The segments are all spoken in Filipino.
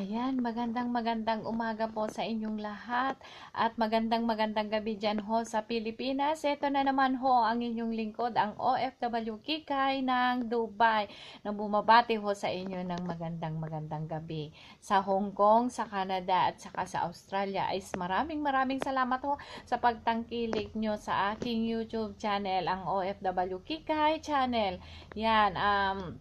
Ayan, magandang magandang umaga po sa inyong lahat at magandang magandang gabi dyan ho sa Pilipinas. Ito na naman ho ang inyong lingkod, ang OFW Kikay ng Dubai na bumabati ho sa inyo ng magandang magandang gabi. Sa Hong Kong, sa Canada at saka sa Australia ay maraming maraming salamat ho sa pagtangkilik nyo sa aking YouTube channel, ang OFW Kikay channel. Yan, um,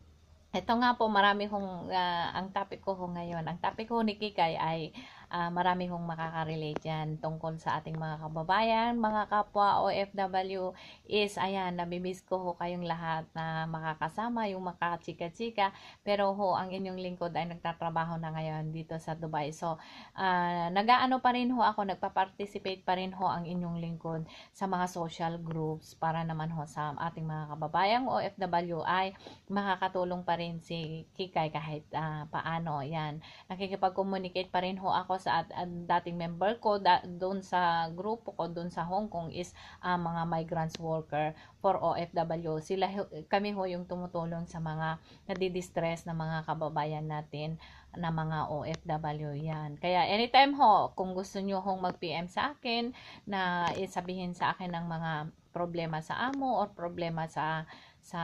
ito nga po, marami kong, uh, ah, ang topic ko ngayon. Ang topic ko ni Kikay ay uh, marami hong makaka-relate yan tungkol sa ating mga kababayan, mga kapwa OFW is, ayan, nabimiss ko ho kayong lahat na makakasama, yung makachika-chika, pero ho, ang inyong lingkod ay nagtatrabaho na ngayon dito sa Dubai. So, uh, nagaano pa rin ho ako, nagpa-participate pa rin ho ang inyong lingkod sa mga social groups para naman ho sa ating mga kababayang OFW ay makakatulong pa rin si Kikay kahit uh, paano. Yan, nakikipag-communicate pa rin ho ako sa at, at dating member ko da, doon sa grupo ko doon sa Hong Kong is uh, mga migrants worker for OFW. Sila kami ho yung tumutulong sa mga nadidistress na mga kababayan natin na mga OFW yan. Kaya anytime ho, kung gusto niyo hong mag-PM sa akin na isabihin sa akin ng mga problema sa amo or problema sa sa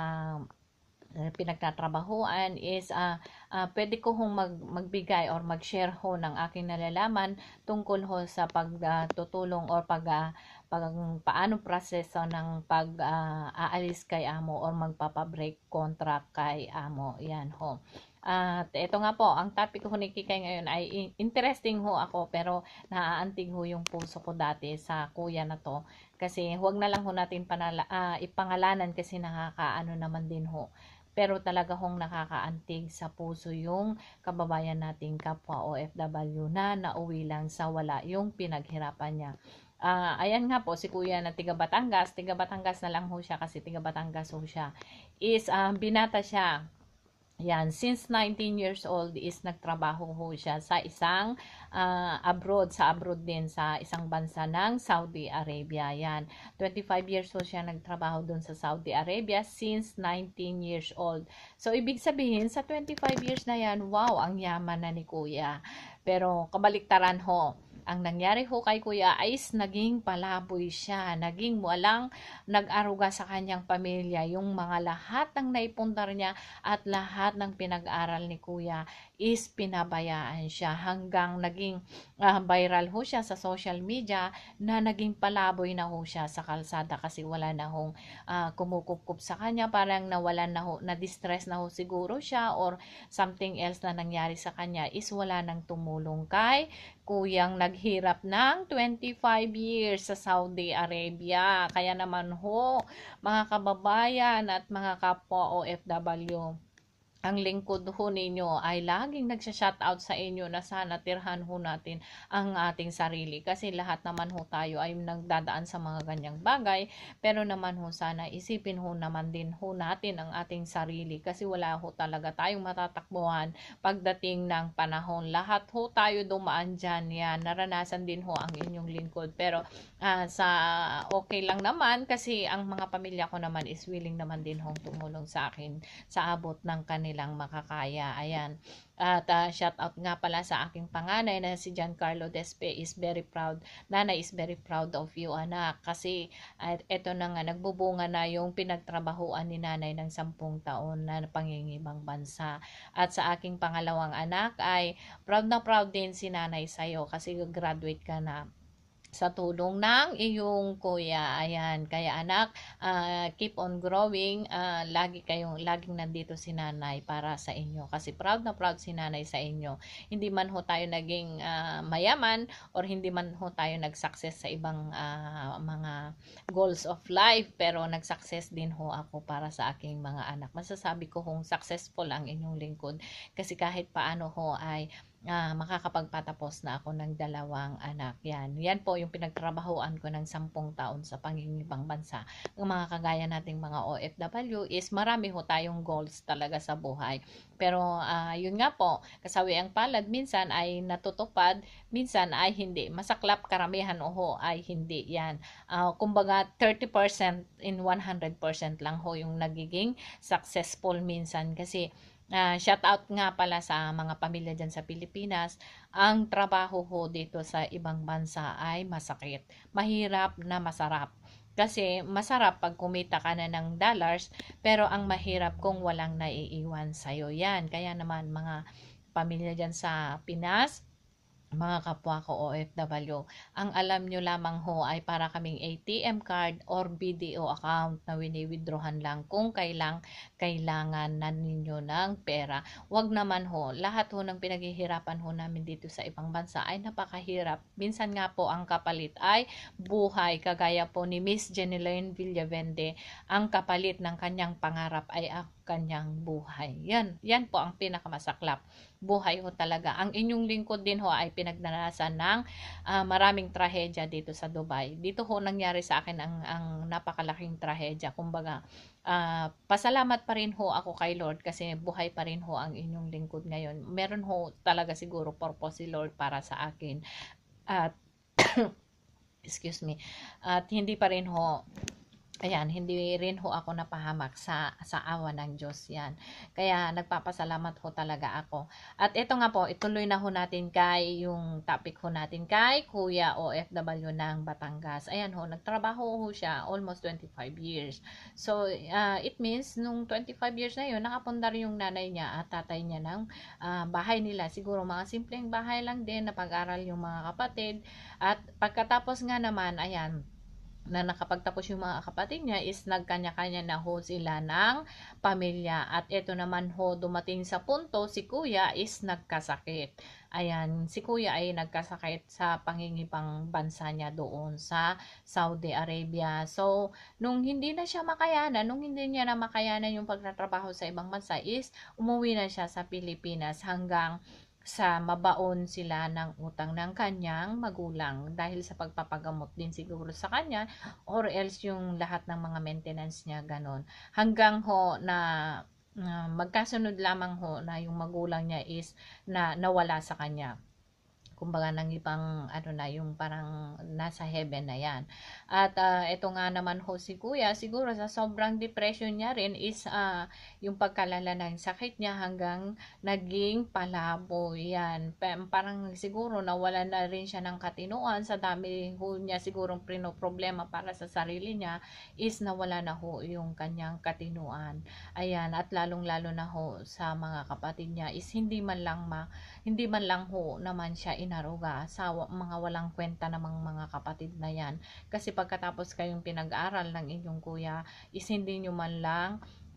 eh, pinagtatrabahuan is uh, uh, pwede ko hong mag, magbigay or mag-share ho ng aking nalalaman tungkol ho sa pagtutulong ah, uh, or pag, uh, pag paano proseso ng pag uh, aalis kay amo or magpapabreak contract kay amo. Yan ho. At ito nga po, ang topic ko ni Kikay ngayon ay interesting ho ako pero naaantig ho yung puso ko dati sa kuya na to. Kasi huwag na lang ho natin panala, uh, ipangalanan kasi nakakaano naman din ho pero talaga hong nakakaantig sa puso yung kababayan nating kapwa OFW na nauwi lang sa wala yung pinaghirapan niya. Uh, ayan nga po, si kuya na tiga Batangas, tiga Batangas na lang ho siya kasi tiga Batangas ho siya, is uh, binata siya yan, since 19 years old is nagtrabaho ho siya sa isang uh, abroad, sa abroad din sa isang bansa ng Saudi Arabia. Yan, 25 years old siya nagtrabaho doon sa Saudi Arabia since 19 years old. So, ibig sabihin, sa 25 years na yan, wow, ang yaman na ni kuya. Pero, kabaliktaran ho ang nangyari ho kay Kuya Ice, naging palaboy siya. Naging mualang nag-aruga sa kanyang pamilya. Yung mga lahat ng naipundar niya at lahat ng pinag-aral ni Kuya is pinabayaan siya hanggang naging uh, viral ho siya sa social media na naging palaboy na ho siya sa kalsada kasi wala na hong uh, kumukupkup sa kanya parang nawalan na ho na distress na ho siguro siya or something else na nangyari sa kanya is wala nang tumulong kay kuyang naghirap ng 25 years sa Saudi Arabia. Kaya naman ho, mga kababayan at mga kapwa OFW, ang lingkod ho ninyo ay laging nagsha-shoutout sa inyo na sana tirhan ho natin ang ating sarili kasi lahat naman ho tayo ay nagdadaan sa mga ganyang bagay pero naman ho sana isipin ho naman din ho natin ang ating sarili kasi wala ho talaga tayong matatakbuhan pagdating ng panahon lahat ho tayo dumaan dyan yan naranasan din ho ang inyong lingkod pero uh, sa okay lang naman kasi ang mga pamilya ko naman is willing naman din ho tumulong sa akin sa abot ng kanila nilang makakaya. Ayan. At uh, ah, shout out nga pala sa aking panganay na si Giancarlo Despe is very proud. Nanay is very proud of you anak kasi at uh, eto na nga nagbubunga na yung pinagtrabahuan ni nanay ng sampung taon na pangingibang bansa. At sa aking pangalawang anak ay proud na proud din si nanay sa'yo kasi graduate ka na sa tulong ng iyong kuya. Ayan, kaya anak, uh, keep on growing. Uh, lagi kayong laging nandito si nanay para sa inyo kasi proud na proud si nanay sa inyo. Hindi man ho tayo naging uh, mayaman or hindi man ho tayo nag-success sa ibang uh, mga goals of life pero nag-success din ho ako para sa aking mga anak. Masasabi ko kung successful ang inyong lingkod kasi kahit paano ho ay uh, makakapagpatapos na ako ng dalawang anak. Yan. Yan po yung pinagtrabahuan ko ng sampung taon sa pangingibang bansa. Ang mga kagaya nating mga OFW is marami ho tayong goals talaga sa buhay. Pero uh, yun nga po, kasawi ang palad minsan ay natutupad, minsan ay hindi. Masaklap karamihan ho ay hindi. Yan. Uh, kumbaga 30% in 100% lang ho yung nagiging successful minsan kasi Uh, shout out nga pala sa mga pamilya dyan sa Pilipinas. Ang trabaho ho dito sa ibang bansa ay masakit. Mahirap na masarap. Kasi masarap pag kumita ka na ng dollars, pero ang mahirap kung walang naiiwan sa'yo yan. Kaya naman mga pamilya dyan sa Pinas, mga kapwa ko OFW. Ang alam nyo lamang ho ay para kaming ATM card or BDO account na winiwidrohan lang kung kailang kailangan na ninyo ng pera. Wag naman ho, lahat ho ng pinaghihirapan ho namin dito sa ibang bansa ay napakahirap. Minsan nga po ang kapalit ay buhay. Kagaya po ni Miss Jeneline Villavende, ang kapalit ng kanyang pangarap ay ang kanyang buhay. Yan, yan po ang pinakamasaklap. Buhay ho talaga. Ang inyong lingkod din ho ay pinagnanasan ng uh, maraming trahedya dito sa Dubai. Dito ho nangyari sa akin ang, ang napakalaking trahedya. Kumbaga, uh, pasalamat pa rin ho ako kay Lord kasi buhay pa rin ho ang inyong lingkod ngayon. Meron ho talaga siguro purpose si Lord para sa akin. At, excuse me, at hindi pa rin ho Ayan, hindi rin ho ako napahamak sa, sa awa ng Diyos yan. Kaya nagpapasalamat ho talaga ako. At ito nga po, ituloy na ho natin kay yung topic ho natin kay Kuya OFW ng Batangas. Ayan ho, nagtrabaho ho siya almost 25 years. So, uh, it means nung 25 years na yun, nakapundar yung nanay niya at tatay niya ng uh, bahay nila. Siguro mga simpleng bahay lang din, napag-aral yung mga kapatid. At pagkatapos nga naman, ayan, na nakapagtapos yung mga kapatid niya is nagkanya-kanya na ho sila ng pamilya. At ito naman ho, dumating sa punto, si kuya is nagkasakit. Ayan, si kuya ay nagkasakit sa pangingipang bansa niya doon sa Saudi Arabia. So, nung hindi na siya makayanan, nung hindi niya na makayanan yung pagtatrabaho sa ibang bansa is umuwi na siya sa Pilipinas hanggang sa mabaon sila ng utang ng kanyang magulang dahil sa pagpapagamot din siguro sa kanya or else yung lahat ng mga maintenance niya ganon hanggang ho na uh, magkasunod lamang ho na yung magulang niya is na nawala sa kanya kumbaga ng ibang ano na yung parang nasa heaven na yan at uh, ah, ito nga naman ho si kuya siguro sa sobrang depression niya rin is uh, yung pagkalala ng sakit niya hanggang naging palabo yan parang siguro nawala na rin siya ng katinoan sa dami ho niya sigurong prino problema para sa sarili niya is nawala na ho yung kanyang katinoan ayan at lalong lalo na ho sa mga kapatid niya is hindi man lang ma, hindi man lang ho naman siya inaruga, sa mga walang kwenta namang mga kapatid na yan. Kasi pagkatapos kayong pinag-aral ng inyong kuya, is hindi nyo man lang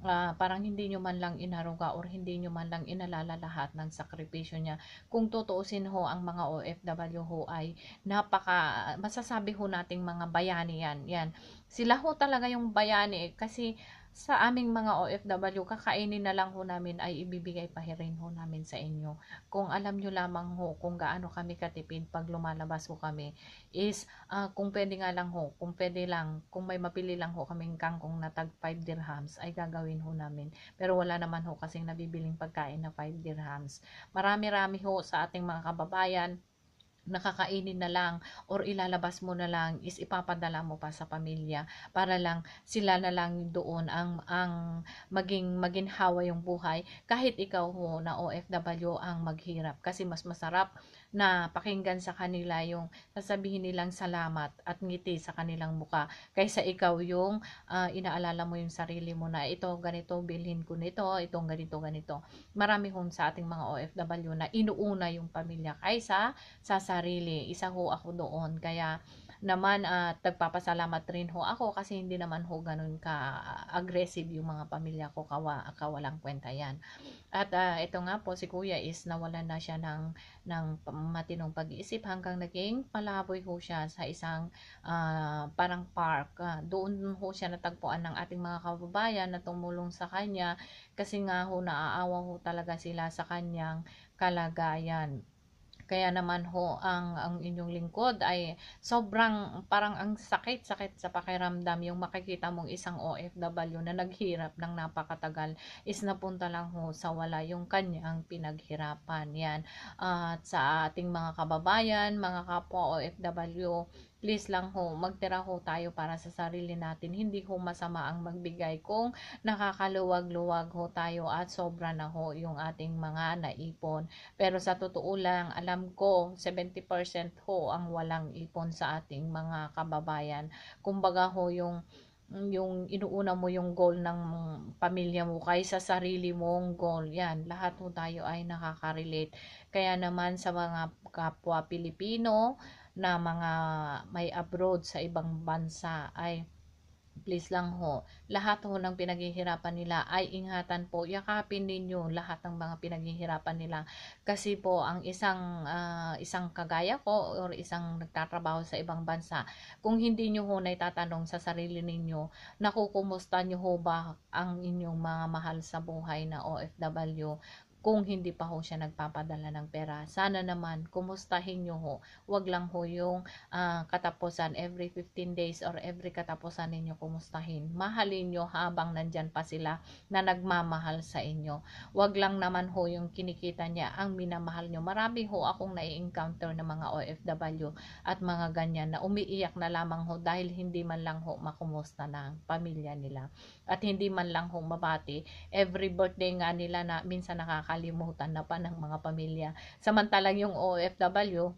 uh, parang hindi nyo man lang inaruga or hindi nyo man lang inalala lahat ng sakripisyo niya. Kung tutuusin ho ang mga OFW ho ay napaka, masasabi ho nating mga bayani yan. yan. Sila ho talaga yung bayani eh, kasi sa aming mga OFW, kakainin na lang ho namin ay ibibigay pa rin ho namin sa inyo. Kung alam nyo lamang ho kung gaano kami katipid pag lumalabas ho kami is uh, kung pwede nga lang ho, kung pwede lang, kung may mapili lang ho kaming kangkong na tag 5 dirhams ay gagawin ho namin. Pero wala naman ho kasing nabibiling pagkain na 5 dirhams. Marami-rami ho sa ating mga kababayan nakakainin na lang or ilalabas mo na lang is ipapadala mo pa sa pamilya para lang sila na lang doon ang ang maging maginhawa yung buhay kahit ikaw ho na OFW ang maghirap kasi mas masarap na pakinggan sa kanila yung sasabihin nilang salamat at ngiti sa kanilang muka kaysa ikaw yung uh, inaalala mo yung sarili mo na ito ganito bilhin ko nito itong ganito ganito marami kong sa ating mga OFW na inuuna yung pamilya kaysa sa sarili isa ho ako doon kaya naman at uh, nagpapasalamat rin ho ako kasi hindi naman ho ganun ka aggressive yung mga pamilya ko kawa, kawalang kwenta yan at uh, ah, ito nga po si kuya is nawalan na siya ng, ng matinong pag-iisip hanggang naging palaboy ho siya sa isang uh, parang park uh, doon ho siya natagpuan ng ating mga kababayan na tumulong sa kanya kasi nga ho naaawa ho talaga sila sa kanyang kalagayan kaya naman ho ang ang inyong lingkod ay sobrang parang ang sakit-sakit sa pakiramdam yung makikita mong isang OFW na naghirap ng napakatagal is napunta lang ho sa wala yung kanyang pinaghirapan. Yan. At sa ating mga kababayan, mga kapwa OFW, Please lang ho, magtira ho tayo para sa sarili natin. Hindi ho masama ang magbigay kung nakakaluwag-luwag ho tayo at sobra na ho yung ating mga naipon. Pero sa totoo lang, alam ko 70% ho ang walang ipon sa ating mga kababayan. Kumbaga ho yung yung inuuna mo yung goal ng pamilya mo kaysa sarili mong goal. Yan, lahat mo tayo ay nakaka-relate. Kaya naman sa mga kapwa Pilipino, na mga may abroad sa ibang bansa ay please lang ho, lahat ho ng pinaghihirapan nila ay ingatan po, yakapin ninyo lahat ng mga pinaghihirapan nila. Kasi po, ang isang, uh, isang kagaya ko or isang nagtatrabaho sa ibang bansa, kung hindi nyo ho naitatanong sa sarili ninyo, nakukumusta nyo ho ba ang inyong mga mahal sa buhay na OFW, kung hindi pa ho siya nagpapadala ng pera. Sana naman, kumustahin nyo ho. Huwag lang ho yung uh, katapusan every 15 days or every katapusan ninyo kumustahin. Mahalin nyo habang nandyan pa sila na nagmamahal sa inyo. Huwag lang naman ho yung kinikita niya ang minamahal nyo. Marami ho akong nai-encounter ng mga OFW at mga ganyan na umiiyak na lamang ho dahil hindi man lang ho makumusta ng pamilya nila. At hindi man lang ho mabati. Every birthday nga nila na minsan nakaka nakalimutan na pa ng mga pamilya. Samantalang yung OFW,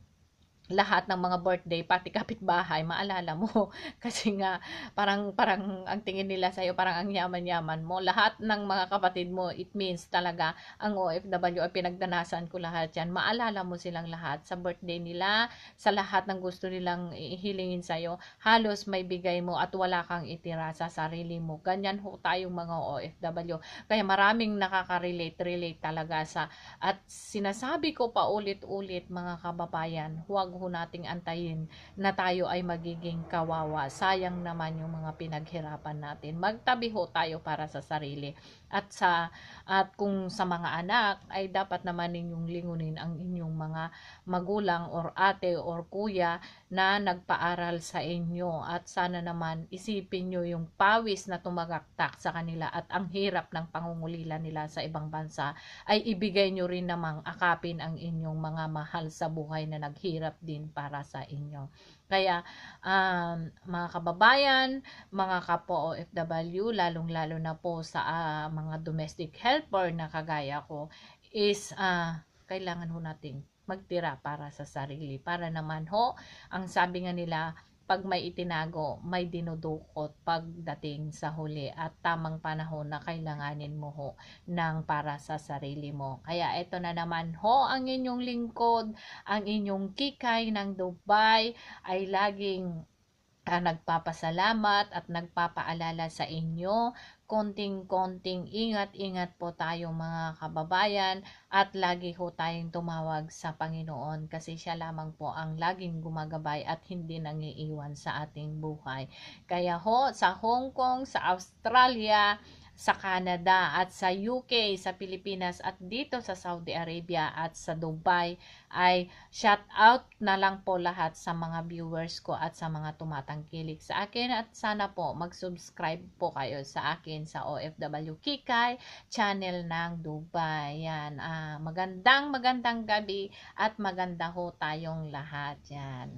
lahat ng mga birthday pati kapitbahay maalala mo kasi nga parang parang ang tingin nila sa iyo parang ang yaman-yaman mo lahat ng mga kapatid mo it means talaga ang OFW ay pinagdanasan ko lahat yan maalala mo silang lahat sa birthday nila sa lahat ng gusto nilang ihilingin sa iyo halos may bigay mo at wala kang itira sa sarili mo ganyan ho tayong mga OFW kaya maraming nakaka-relate relate talaga sa at sinasabi ko paulit ulit mga kababayan huwag ho nating antayin na tayo ay magiging kawawa. Sayang naman yung mga pinaghirapan natin. Magtabi ho tayo para sa sarili. At sa at kung sa mga anak ay dapat naman ninyong lingunin ang inyong mga magulang or ate or kuya na nagpaaral sa inyo at sana naman isipin nyo yung pawis na tumagaktak sa kanila at ang hirap ng pangungulila nila sa ibang bansa ay ibigay nyo rin namang akapin ang inyong mga mahal sa buhay na naghirap din para sa inyo. Kaya, um, mga kababayan, mga kapo OFW, lalong-lalo na po sa uh, mga domestic helper na kagaya ko, is uh, kailangan ho nating magtira para sa sarili. Para naman ho, ang sabi nga nila, pag may itinago, may dinudukot pagdating sa huli at tamang panahon na kailanganin mo ho ng para sa sarili mo. Kaya ito na naman ho ang inyong lingkod, ang inyong kikay ng Dubai ay laging uh, nagpapasalamat at nagpapaalala sa inyo. Konting-konting ingat-ingat po tayo mga kababayan at lagi ho tayong tumawag sa Panginoon kasi siya lamang po ang laging gumagabay at hindi nangiiwan sa ating buhay. Kaya ho, sa Hong Kong, sa Australia, sa Canada at sa UK, sa Pilipinas at dito sa Saudi Arabia at sa Dubai ay shout out na lang po lahat sa mga viewers ko at sa mga tumatangkilik sa akin at sana po mag-subscribe po kayo sa akin sa OFW Kikay channel ng Dubai. Yan, ah, magandang magandang gabi at maganda ho tayong lahat. Yan.